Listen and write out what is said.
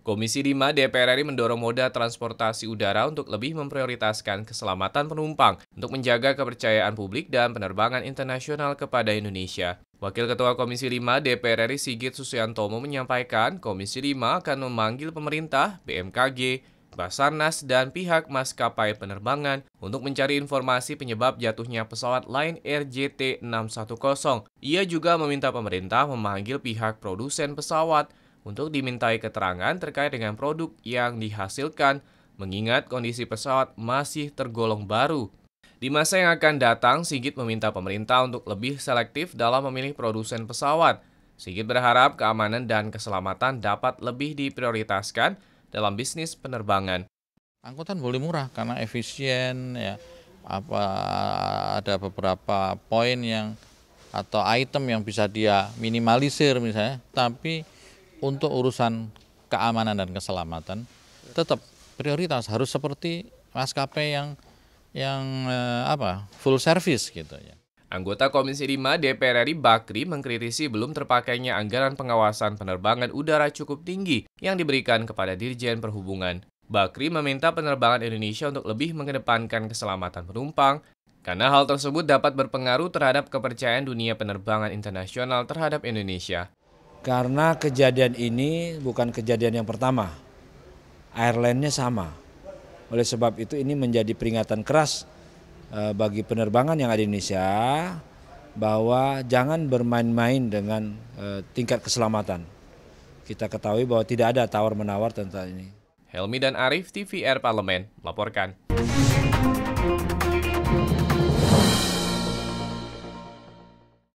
Komisi 5 DPR RI mendorong moda transportasi udara untuk lebih memprioritaskan keselamatan penumpang untuk menjaga kepercayaan publik dan penerbangan internasional kepada Indonesia. Wakil Ketua Komisi 5 DPR RI Sigit Susiantomo menyampaikan Komisi 5 akan memanggil pemerintah, BMKG, Basarnas dan pihak maskapai penerbangan untuk mencari informasi penyebab jatuhnya pesawat Lion Air JT610. Ia juga meminta pemerintah memanggil pihak produsen pesawat untuk dimintai keterangan terkait dengan produk yang dihasilkan mengingat kondisi pesawat masih tergolong baru. Di masa yang akan datang, Sigit meminta pemerintah untuk lebih selektif dalam memilih produsen pesawat. Sigit berharap keamanan dan keselamatan dapat lebih diprioritaskan dalam bisnis penerbangan. Angkutan boleh murah karena efisien ya. Apa ada beberapa poin yang atau item yang bisa dia minimalisir misalnya, tapi untuk urusan keamanan dan keselamatan tetap prioritas harus seperti maskapai yang yang eh, apa full service gitu ya. Anggota Komisi 5 DPR RI Bakri mengkritisi belum terpakainya anggaran pengawasan penerbangan udara cukup tinggi yang diberikan kepada Dirjen Perhubungan. Bakri meminta penerbangan Indonesia untuk lebih mengedepankan keselamatan penumpang karena hal tersebut dapat berpengaruh terhadap kepercayaan dunia penerbangan internasional terhadap Indonesia. Karena kejadian ini bukan kejadian yang pertama. Airline-nya sama. Oleh sebab itu ini menjadi peringatan keras Eh, bagi penerbangan yang ada di Indonesia bahwa jangan bermain-main dengan eh, tingkat keselamatan. Kita ketahui bahwa tidak ada tawar-menawar tentang ini. Helmi dan Arif, TVR Parlemen, melaporkan.